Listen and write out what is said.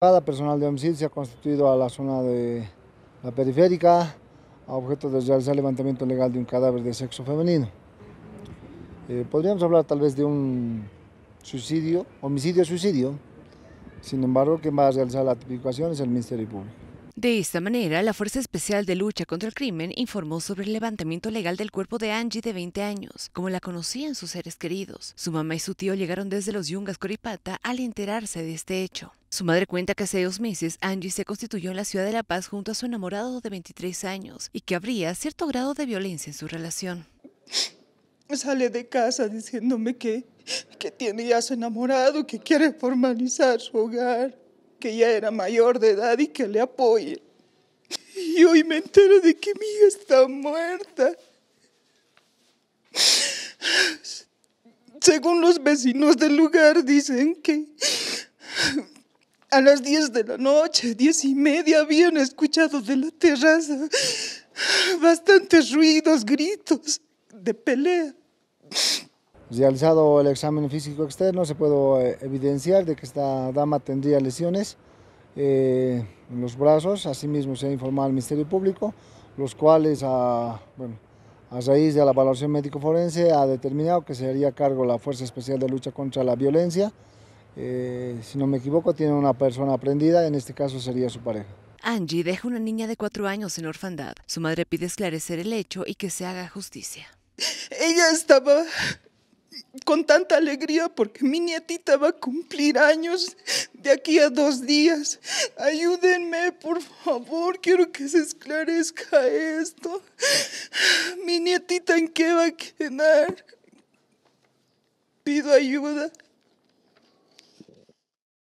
Cada personal de homicidio se ha constituido a la zona de la periférica a objeto de realizar el levantamiento legal de un cadáver de sexo femenino. Eh, podríamos hablar tal vez de un suicidio, homicidio-suicidio, sin embargo, quien va a realizar la tipificación es el Ministerio Público. De esta manera, la Fuerza Especial de Lucha contra el Crimen informó sobre el levantamiento legal del cuerpo de Angie de 20 años, como la conocían sus seres queridos. Su mamá y su tío llegaron desde los Yungas Coripata al enterarse de este hecho. Su madre cuenta que hace dos meses Angie se constituyó en la ciudad de La Paz junto a su enamorado de 23 años y que habría cierto grado de violencia en su relación. Sale de casa diciéndome que, que tiene ya su enamorado, que quiere formalizar su hogar, que ya era mayor de edad y que le apoye. Y hoy me entero de que mi hija está muerta. Según los vecinos del lugar dicen que a las 10 de la noche, diez y media, habían escuchado de la terraza bastantes ruidos, gritos de pelea. Realizado el examen físico externo, se puede eh, evidenciar de que esta dama tendría lesiones eh, en los brazos. Asimismo, se ha informado al Ministerio Público, los cuales, a, bueno, a raíz de la evaluación médico-forense, ha determinado que se haría cargo la Fuerza Especial de Lucha contra la Violencia eh, si no me equivoco, tiene una persona aprendida, en este caso sería su pareja. Angie deja una niña de cuatro años en orfandad. Su madre pide esclarecer el hecho y que se haga justicia. Ella estaba con tanta alegría porque mi nietita va a cumplir años de aquí a dos días. Ayúdenme, por favor, quiero que se esclarezca esto. Mi nietita en qué va a quedar. Pido ayuda.